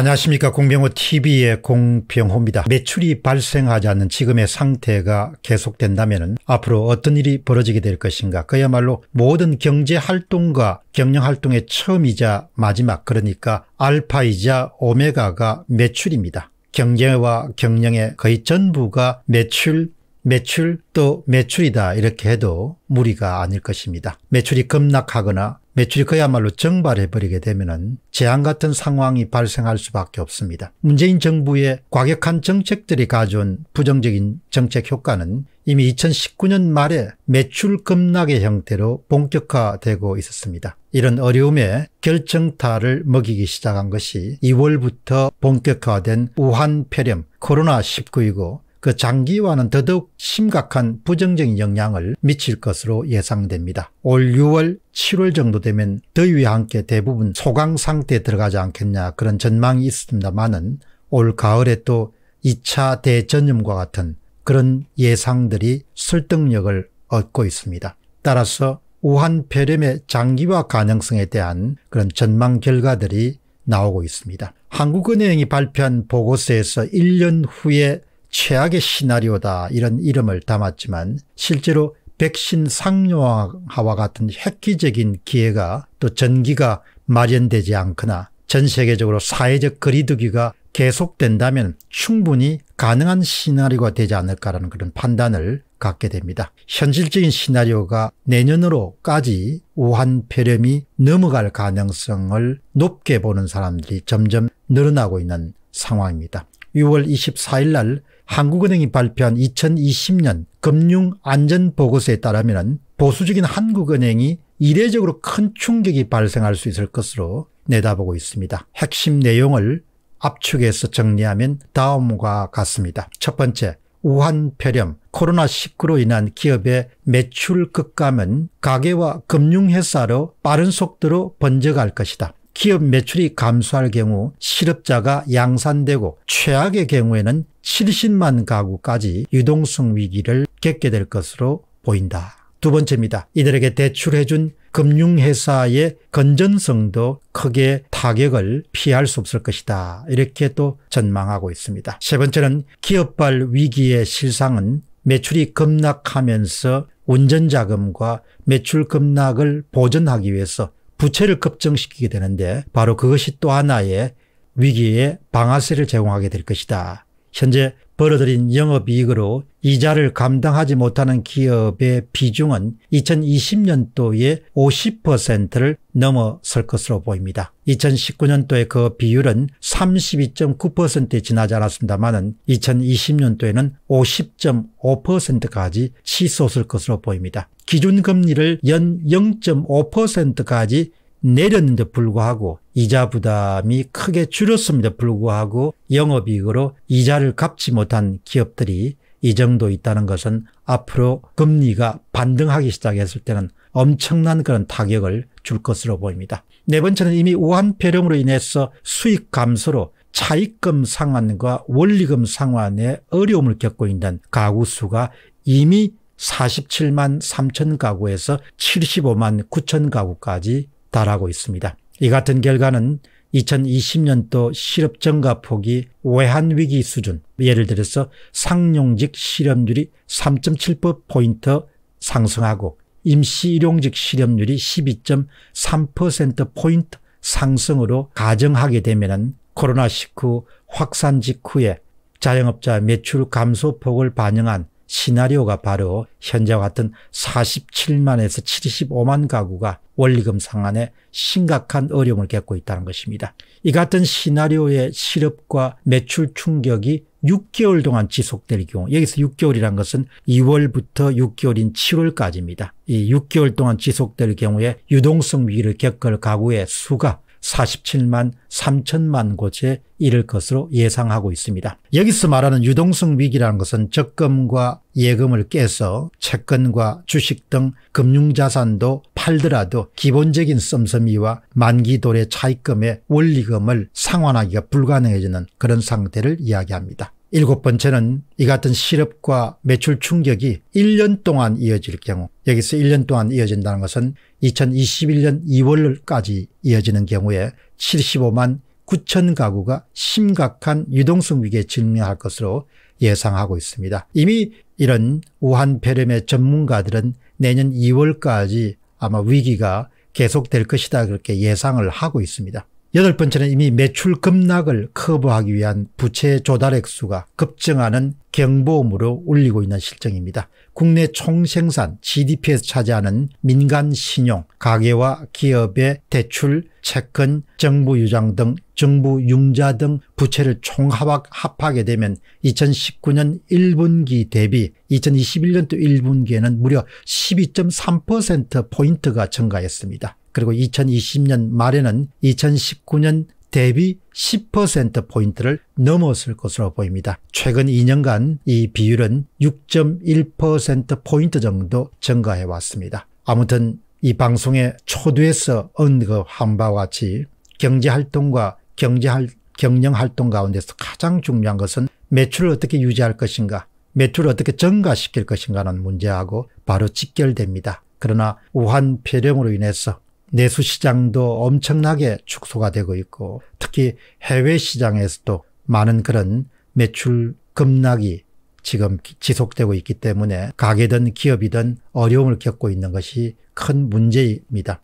안녕하십니까 공병호 tv의 공병호입니다. 매출이 발생하지 않는 지금의 상태가 계속된다면 앞으로 어떤 일이 벌어지게 될 것인가 그야말로 모든 경제활동과 경영활동의 처음이자 마지막 그러니까 알파이자 오메가가 매출입니다. 경제와 경영의 거의 전부가 매출 매출 또 매출이다 이렇게 해도 무리가 아닐 것입니다. 매출이 급락하거나 매출이 그야말로 증발해버리게 되면 재앙 같은 상황이 발생할 수밖에 없습니다. 문재인 정부의 과격한 정책들이 가져온 부정적인 정책 효과는 이미 2019년 말에 매출 급락의 형태로 본격화되고 있었습니다. 이런 어려움에 결정타를 먹이기 시작한 것이 2월부터 본격화된 우한 폐렴 코로나19이고 그 장기와는 더더욱 심각한 부정적인 영향을 미칠 것으로 예상됩니다. 올 6월 7월 정도 되면 더위와 함께 대부분 소강 상태에 들어가지 않겠냐 그런 전망이 있습니다만은 올 가을에 또 2차 대전염과 같은 그런 예상들이 설득력을 얻고 있습니다. 따라서 우한 폐렴의 장기화 가능성에 대한 그런 전망 결과들이 나오고 있습니다. 한국은행이 발표한 보고서에서 1년 후에 최악의 시나리오다 이런 이름을 담았지만 실제로 백신 상용화와 같은 획기적인 기회가 또 전기가 마련되지 않거나 전 세계적으로 사회적 거리두기가 계속된다면 충분히 가능한 시나리오가 되지 않을까라는 그런 판단을 갖게 됩니다. 현실적인 시나리오가 내년으로까지 우한 폐렴이 넘어갈 가능성을 높게 보는 사람들이 점점 늘어나고 있는 상황입니다. 6월 24일 날 한국은행이 발표한 2020년 금융안전보고서에 따르면 보수적인 한국은행이 이례적으로 큰 충격이 발생할 수 있을 것으로 내다보고 있습니다. 핵심 내용을 압축해서 정리하면 다음과 같습니다. 첫 번째, 우한 폐렴 코로나19로 인한 기업의 매출 급감은 가계와 금융회사로 빠른 속도로 번져갈 것이다. 기업 매출이 감소할 경우 실업자가 양산되고 최악의 경우에는 70만 가구까지 유동성 위기를 겪게 될 것으로 보인다. 두 번째입니다. 이들에게 대출해준 금융회사의 건전성도 크게 타격을 피할 수 없을 것이다. 이렇게 또 전망하고 있습니다. 세 번째는 기업발 위기의 실상은 매출이 급락하면서 운전자금과 매출 급락을 보전하기 위해서 부채를 급증시키게 되는데 바로 그것이 또 하나의 위기에 방아쇠를 제공하게 될 것이다. 현재 벌어들인 영업이익으로 이자를 감당하지 못하는 기업의 비중은 2020년도에 50%를 넘어설 것으로 보입니다. 2 0 1 9년도에그 비율은 32.9%에 지나지 않았습니다만 2020년도에는 50.5%까지 치솟을 것으로 보입니다. 기준금리를 연 0.5%까지 내렸는데 불구하고 이자 부담이 크게 줄었음에도 불구하고 영업이익으로 이자를 갚지 못한 기업들이 이 정도 있다는 것은 앞으로 금리가 반등하기 시작했을 때는 엄청난 그런 타격을 줄 것으로 보입니다. 네 번째는 이미 우한폐렴으로 인해서 수익 감소로 차익금 상환과 원리금 상환에 어려움을 겪고 있는 가구 수가 이미 47만 3천 가구에서 75만 9천 가구까지 달하고 있습니다. 이 같은 결과는 2020년도 실업 증가 폭이 외환위기 수준 예를 들어서 상용직 실업률이 3.7%포인트 상승하고 임시일용직 실업률이 12.3%포인트 상승으로 가정하게 되면 코로나19 확산 직후에 자영업자 매출 감소폭을 반영한 시나리오가 바로 현재와 같은 47만에서 75만 가구가 원리금 상한에 심각한 어려움을 겪고 있다는 것입니다. 이 같은 시나리오의 실업과 매출 충격이 6개월 동안 지속될 경우 여기서 6개월이란 것은 2월부터 6개월인 7월까지입니다. 이 6개월 동안 지속될 경우에 유동성 위기를 겪을 가구의 수가 47만 3천만 곳에 이를 것으로 예상하고 있습니다. 여기서 말하는 유동성 위기라는 것은 적금과 예금을 깨서 채권과 주식 등 금융자산도 팔더라도 기본적인 씀씀이와 만기돌의 차입금의 원리금을 상환하기가 불가능해지는 그런 상태를 이야기합니다. 일곱 번째는 이 같은 실업과 매출 충격이 1년 동안 이어질 경우 여기서 1년 동안 이어진다는 것은 2021년 2월까지 이어지는 경우에 75만 9천 가구가 심각한 유동성 위기에 직면할 것으로 예상하고 있습니다. 이미 이런 우한 폐렴의 전문가들은 내년 2월까지 아마 위기가 계속될 것이다 그렇게 예상을 하고 있습니다. 여덟 번째는 이미 매출 급락을 커버하기 위한 부채 조달 액수가 급증하는 경보음으로 울리고 있는 실정입니다. 국내 총생산 GDP에서 차지하는 민간 신용, 가계와 기업의 대출, 채권, 정부 유장 등 정부 융자 등 부채를 총합하게 되면 2019년 1분기 대비 2021년도 1분기에는 무려 12.3%포인트가 증가했습니다. 그리고 2020년 말에는 2019년 대비 10%포인트를 넘었을 것으로 보입니다. 최근 2년간 이 비율은 6.1%포인트 정도 증가해 왔습니다. 아무튼 이방송에 초두에서 언급한 바와 같이 경제활동과 경제활, 경영활동 가운데서 가장 중요한 것은 매출을 어떻게 유지할 것인가 매출을 어떻게 증가시킬 것인가는 문제하고 바로 직결됩니다. 그러나 우한 폐렴으로 인해서 내수 시장도 엄청나게 축소가 되고 있고 특히 해외 시장에서도 많은 그런 매출 급락이 지금 지속되고 있기 때문에 가게든 기업이든 어려움을 겪고 있는 것이 큰 문제입니다.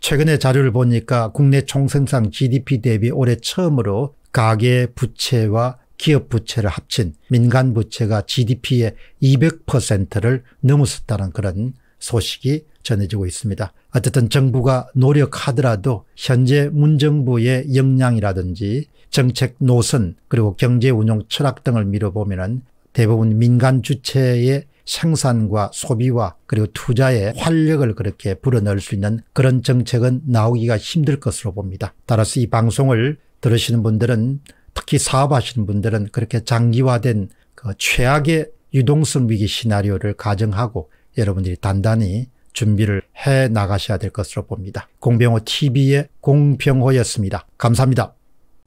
최근에 자료를 보니까 국내 총생산 GDP 대비 올해 처음으로 가계 부채와 기업 부채를 합친 민간 부채가 GDP의 200%를 넘었었다는 그런 소식이 전해지고 있습니다. 어쨌든 정부가 노력하더라도 현재 문정부의 역량이라든지 정책 노선 그리고 경제 운용 철학 등을 미뤄보면 대부분 민간 주체의 생산과 소비와 그리고 투자의 활력을 그렇게 불어넣을 수 있는 그런 정책은 나오기가 힘들 것으로 봅니다. 따라서 이 방송을 들으시는 분들은 특히 사업하시는 분들은 그렇게 장기화된 그 최악의 유동성 위기 시나리오를 가정하고 여러분들이 단단히 준비를 해 나가셔야 될 것으로 봅니다. 공병호 TV의 공병호였습니다. 감사합니다.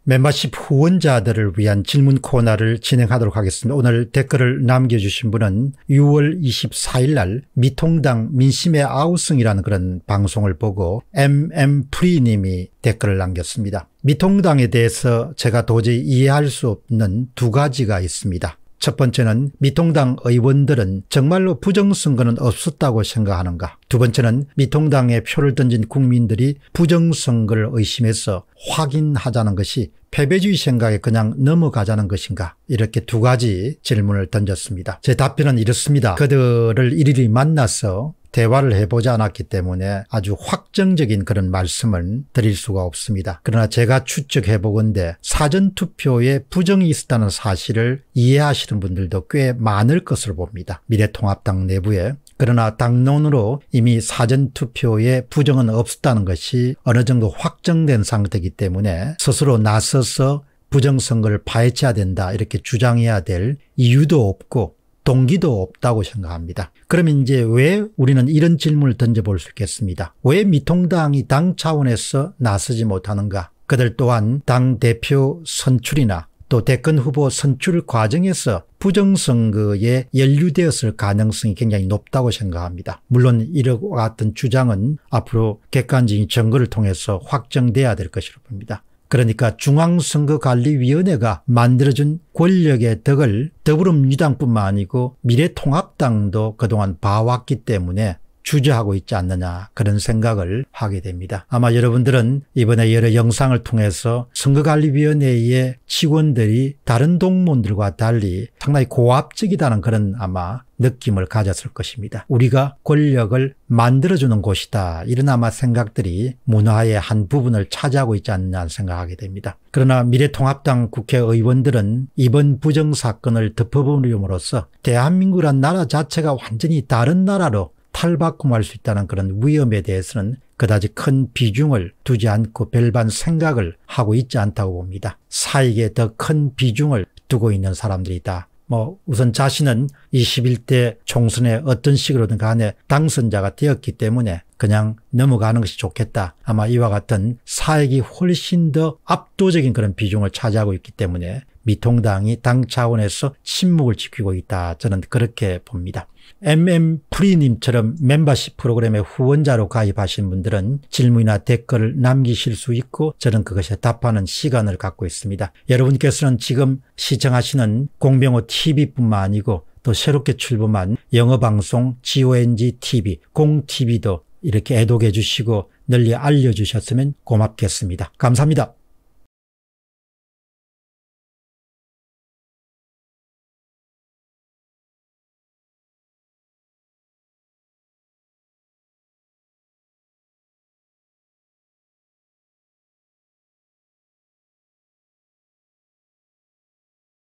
멤버십 후원자들을 위한 질문 코너를 진행하도록 하겠습니다. 오늘 댓글을 남겨주신 분은 6월 24일 날 미통당 민심의 아우성이라는 그런 방송을 보고 MM프리님이 댓글을 남겼습니다. 미통당에 대해서 제가 도저히 이해할 수 없는 두 가지가 있습니다. 첫 번째는 미통당 의원들은 정말로 부정선거는 없었다고 생각하는가. 두 번째는 미통당에 표를 던진 국민들이 부정선거를 의심해서 확인하자는 것이 패배주의 생각에 그냥 넘어가자는 것인가 이렇게 두 가지 질문을 던졌습니다. 제 답변은 이렇습니다. 그들을 일일이 만나서 대화를 해보지 않았기 때문에 아주 확정적인 그런 말씀을 드릴 수가 없습니다. 그러나 제가 추측해 보건대 사전투표에 부정이 있었다는 사실을 이해하시는 분들도 꽤 많을 것으로 봅니다. 미래통합당 내부에 그러나 당론으로 이미 사전투표에 부정은 없었다는 것이 어느 정도 확정된 상태이기 때문에 스스로 나서서 부정선거를 파헤쳐야 된다 이렇게 주장해야 될 이유도 없고 동기도 없다고 생각합니다. 그러면 이제 왜 우리는 이런 질문을 던져볼 수 있겠습니다. 왜 미통당이 당 차원에서 나서지 못하는가? 그들 또한 당 대표 선출이나 또 대권 후보 선출 과정에서 부정선거에 연루되었을 가능성이 굉장히 높다고 생각합니다. 물론 이와 같은 주장은 앞으로 객관적인 증거를 통해서 확정돼야 될 것이라고 봅니다. 그러니까 중앙선거관리위원회가 만들어준 권력의 덕을 더불어민주당뿐만 아니고 미래통합당도 그동안 봐왔기 때문에 주저하고 있지 않느냐 그런 생각을 하게 됩니다. 아마 여러분들은 이번에 여러 영상을 통해서 선거관리위원회의 직원들이 다른 동문들과 달리 상당히 고압적이다는 그런 아마 느낌을 가졌을 것입니다. 우리가 권력을 만들어주는 곳이다. 이런 아마 생각들이 문화의 한 부분을 차지하고 있지 않나 생각하게 됩니다. 그러나 미래통합당 국회의원들은 이번 부정사건을 덮어버림으로써 대한민국이란 나라 자체가 완전히 다른 나라로 탈바꿈할 수 있다는 그런 위험에 대해서는 그다지 큰 비중을 두지 않고 별반 생각을 하고 있지 않다고 봅니다. 사익에 더 큰 비중을 두고 있는 사람들이다. 뭐 우선 자신은 21대 총선에 어떤 식으로든 간에 당선자가 되었기 때문에 그냥 넘어가는 것이 좋겠다. 아마 이와 같은 사익이 훨씬 더 압도적인 그런 비중을 차지하고 있기 때문에 미통당이 당 차원에서 침묵을 지키고 있다. 저는 그렇게 봅니다. MM 프리님처럼 멤버십 프로그램의 후원자로 가입하신 분들은 질문이나 댓글을 남기실 수 있고 저는 그것에 답하는 시간을 갖고 있습니다. 여러분께서는 지금 시청하시는 공병호 TV뿐만 아니고 또 새롭게 출범한 영어방송 GONG TV, 공TV도 이렇게 애독해 주시고 널리 알려주셨으면 고맙겠습니다. 감사합니다.